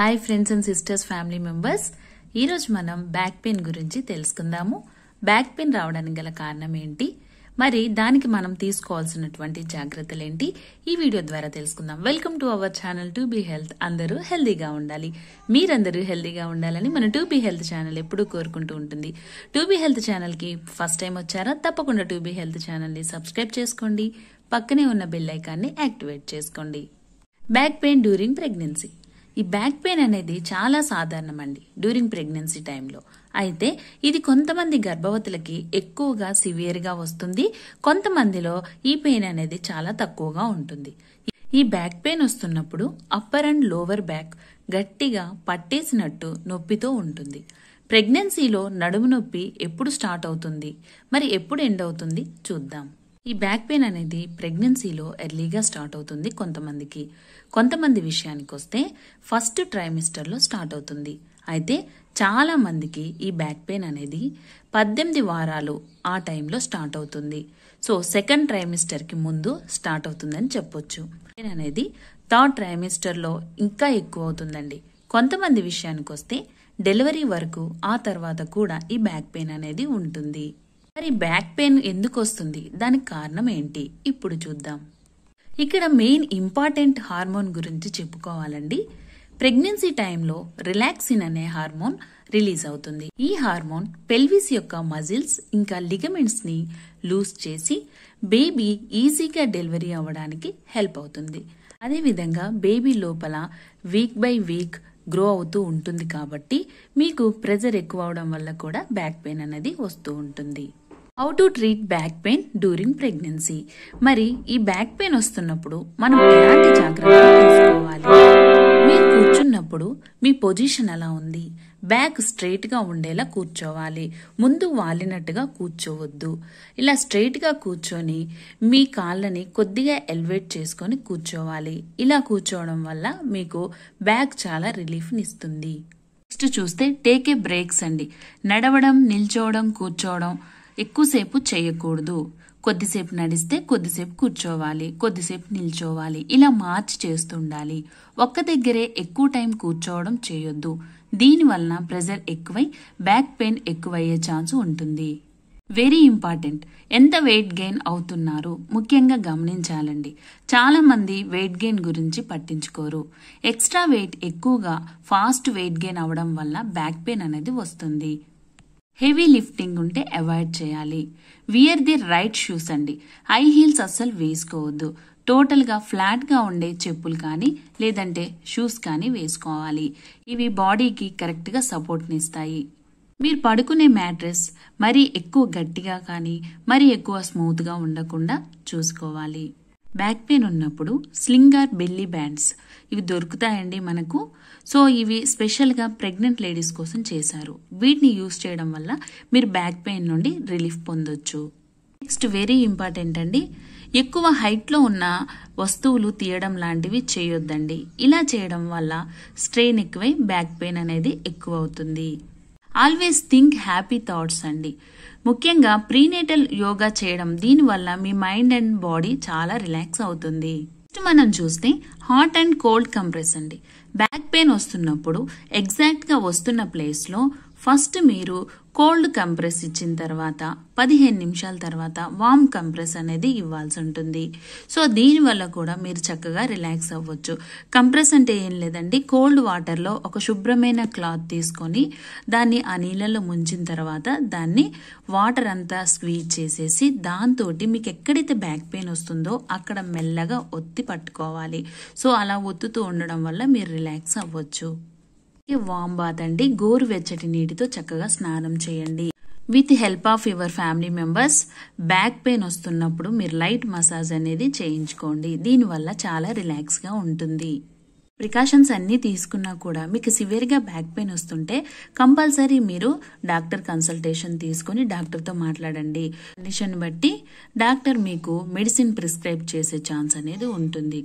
hi friends and sisters family members ఈరోజు మనం back pain గురించి తెలుసుకుందాము బ్యాక్ పెయిన్ రావడానికి గల కారణం ఏంటి మరి దానికి మనం తీసుకోవాల్సినటువంటి జాగ్రత్తలు ఏంటి ఈ వీడియో ద్వారా తెలుసుకుందాం welcome to our channel to be health అందరూ హెల్దీగా ఉండాలి మీరందరూ హెల్దీగా ఉండాలని మన టూ హెల్త్ ఛానల్ ఎప్పుడూ కోరుకుంటూ ఉంటుంది టూ బీ హెల్త్ ఛానల్కి ఫస్ట్ టైం వచ్చారా తప్పకుండా టూ బీ హెల్త్ ఛానల్ని సబ్స్క్రైబ్ చేసుకోండి పక్కనే ఉన్న బెల్ ఐకాన్ని యాక్టివేట్ చేసుకోండి బ్యాక్ పెయిన్ డ్యూరింగ్ ప్రెగ్నెన్సీ ఈ బ్యాక్ పెయిన్ అనేది చాలా సాధారణమండి డ్యూరింగ్ ప్రెగ్నెన్సీ టైంలో అయితే ఇది కొంతమంది గర్భవతులకి ఎక్కువగా సివియర్గా వస్తుంది కొంతమందిలో ఈ పెయిన్ అనేది చాలా తక్కువగా ఉంటుంది ఈ బ్యాక్ పెయిన్ వస్తున్నప్పుడు అప్పర్ అండ్ లోవర్ బ్యాక్ గట్టిగా పట్టేసినట్టు నొప్పితో ఉంటుంది ప్రెగ్నెన్సీలో నడుము నొప్పి ఎప్పుడు స్టార్ట్ అవుతుంది మరి ఎప్పుడు ఎండ్ అవుతుంది చూద్దాం ఈ బ్యాక్ పెయిన్ అనేది ప్రెగ్నెన్సీలో ఎర్లీగా స్టార్ట్ అవుతుంది కొంతమందికి కొంతమంది విషయానికి వస్తే ఫస్ట్ ట్రైమిస్టర్లో స్టార్ట్ అవుతుంది అయితే చాలా మందికి ఈ బ్యాక్ పెయిన్ అనేది పద్దెనిమిది వారాలు ఆ టైంలో స్టార్ట్ అవుతుంది సో సెకండ్ ట్రైమిస్టర్కి ముందు స్టార్ట్ అవుతుందని చెప్పొచ్చు పెయిన్ అనేది థర్డ్ ట్రైమిస్టర్లో ఇంకా ఎక్కువ అవుతుందండి కొంతమంది విషయానికి వస్తే డెలివరీ వరకు ఆ తర్వాత కూడా ఈ బ్యాక్ పెయిన్ అనేది ఉంటుంది మరి బ్యాక్ పెయిన్ ఎందుకు వస్తుంది దానికి కారణం ఏంటి ఇప్పుడు చూద్దాం ఇక్కడ మెయిన్ ఇంపార్టెంట్ హార్మోన్ గురించి చెప్పుకోవాలండి ప్రెగ్నెన్సీ టైంలో రిలాక్సిన్ అనే హార్మోన్ రిలీజ్ అవుతుంది ఈ హార్మోన్ పెల్విస్ యొక్క మజిల్స్ ఇంకా లిగమెంట్స్ ని లూజ్ చేసి బేబీ ఈజీగా డెలివరీ అవ్వడానికి హెల్ప్ అవుతుంది అదేవిధంగా బేబీ లోపల వీక్ బై వీక్ గ్రో అవుతూ ఉంటుంది కాబట్టి మీకు ప్రెజర్ ఎక్కువ అవడం వల్ల కూడా బ్యాక్ పెయిన్ అనేది వస్తూ ఉంటుంది how to treat back pain during pregnancy మరి ఈ బ్యాక్ పెయిన్ వస్తున్నప్పుడు మనం ఎలాంటి జాగ్రత్తలు తీసుకోవాలి మీరు కూర్చున్నప్పుడు మీ పొజిషన్ ఎలా ఉంది బ్యాక్ స్ట్రైట్గా ఉండేలా కూర్చోవాలి ముందు వాలినట్టుగా కూర్చోవద్దు ఇలా స్ట్రైట్గా కూర్చొని మీ కాళ్ళని కొద్దిగా ఎలివేట్ చేసుకొని కూర్చోవాలి ఇలా కూర్చోవడం వల్ల మీకు బ్యాక్ చాలా రిలీఫ్ని ఇస్తుంది నెక్స్ట్ చూస్తే టేక్ ఏ బ్రేక్స్ అండి నడవడం నిల్చోవడం కూర్చోవడం ఎక్కువసేపు చేయకూడదు కొద్దిసేపు నడిస్తే కొద్దిసేపు కూర్చోవాలి కొద్దిసేపు నిల్చోవాలి ఇలా మార్చి చేస్తుండాలి ఒక్క దగ్గరే ఎక్కువ టైం కూర్చోవడం చేయొద్దు దీనివలన ప్రెజర్ ఎక్కువై బ్యాక్ పెయిన్ ఎక్కువయ్యే ఛాన్స్ ఉంటుంది వెరీ ఇంపార్టెంట్ ఎంత వెయిట్ గెయిన్ అవుతున్నారు ముఖ్యంగా గమనించాలండి చాలామంది వెయిట్ గెయిన్ గురించి పట్టించుకోరు ఎక్స్ట్రా వెయిట్ ఎక్కువగా ఫాస్ట్ వెయిట్ గెయిన్ అవడం వల్ల బ్యాక్ పెయిన్ అనేది వస్తుంది హెవీ లిఫ్టింగ్ ఉంటే అవాయిడ్ చేయాలి వియర్ ది రైట్ షూస్ అండి హై హీల్స్ అస్సలు వేసుకోవద్దు టోటల్గా ఫ్లాట్గా ఉండే చెప్పులు కానీ లేదంటే షూస్ కానీ వేసుకోవాలి ఇవి బాడీకి కరెక్ట్గా సపోర్ట్ని ఇస్తాయి మీరు పడుకునే మ్యాట్రెస్ మరీ ఎక్కువ గట్టిగా కానీ మరీ ఎక్కువ స్మూత్గా ఉండకుండా చూసుకోవాలి బ్యాక్ పెయిన్ ఉన్నప్పుడు స్లింగర్ బెల్లీ బ్యాండ్స్ ఇవి దొరుకుతాయండి మనకు సో ఇవి స్పెషల్గా ప్రెగ్నెంట్ లేడీస్ కోసం చేశారు వీటిని యూస్ చేయడం వల్ల మీరు బ్యాక్ పెయిన్ నుండి రిలీఫ్ పొందొచ్చు నెక్స్ట్ వెరీ ఇంపార్టెంట్ అండి ఎక్కువ హైట్లో ఉన్న వస్తువులు తీయడం లాంటివి చేయొద్దండి ఇలా చేయడం వల్ల స్ట్రెయిన్ ఎక్కువై బ్యాక్ పెయిన్ అనేది ఎక్కువ అవుతుంది ఆల్వేస్ థింక్ హ్యాపీ థాట్స్ అండి ముఖ్యంగా ప్రీనేటల్ యోగా చేయడం దీనివల్ల మీ మైండ్ అండ్ బాడీ చాలా రిలాక్స్ అవుతుంది నెక్స్ట్ మనం చూస్తే హాట్ అండ్ కోల్డ్ కంప్రెస్ అండి బ్యాక్ పెయిన్ వస్తున్నప్పుడు ఎగ్జాక్ట్గా వస్తున్న ప్లేస్లో ఫస్ట్ మీరు కోల్డ్ కంప్రెస్ ఇచ్చిన తర్వాత పదిహేను నిమిషాల తర్వాత వామ్ కంప్రెస్ అనేది ఇవ్వాల్సి ఉంటుంది సో దీనివల్ల కూడా మీరు చక్కగా రిలాక్స్ అవ్వచ్చు కంప్రెస్ అంటే ఏం లేదండి కోల్డ్ వాటర్లో ఒక శుభ్రమైన క్లాత్ తీసుకొని దాన్ని ఆ నీళ్ళలో ముంచిన తర్వాత దాన్ని వాటర్ అంతా స్క్వీజ్ చేసేసి దాంతో మీకు ఎక్కడైతే బ్యాక్ పెయిన్ వస్తుందో అక్కడ మెల్లగా ఒత్తి పట్టుకోవాలి సో అలా ఒత్తుతూ ఉండడం వల్ల మీరు రిలాక్స్ అవ్వచ్చు వామ్ బాత్ అండి వెచ్చటి నీటితో చక్కగా స్నానం చేయండి with help of your family members back pain వస్తున్నప్పుడు మీరు లైట్ మసాజ్ అనేది చేయించుకోండి దీనివల్ల చాలా రిలాక్స్గా ఉంటుంది ప్రికాషన్స్ అన్నీ తీసుకున్నా కూడా మీకు సివియర్గా బ్యాక్ పెయిన్ వస్తుంటే కంపల్సరీ మీరు డాక్టర్ కన్సల్టేషన్ తీసుకుని డాక్టర్తో మాట్లాడండి కండిషన్ బట్టి డాక్టర్ మీకు మెడిసిన్ ప్రిస్క్రైబ్ చేసే ఛాన్స్ అనేది ఉంటుంది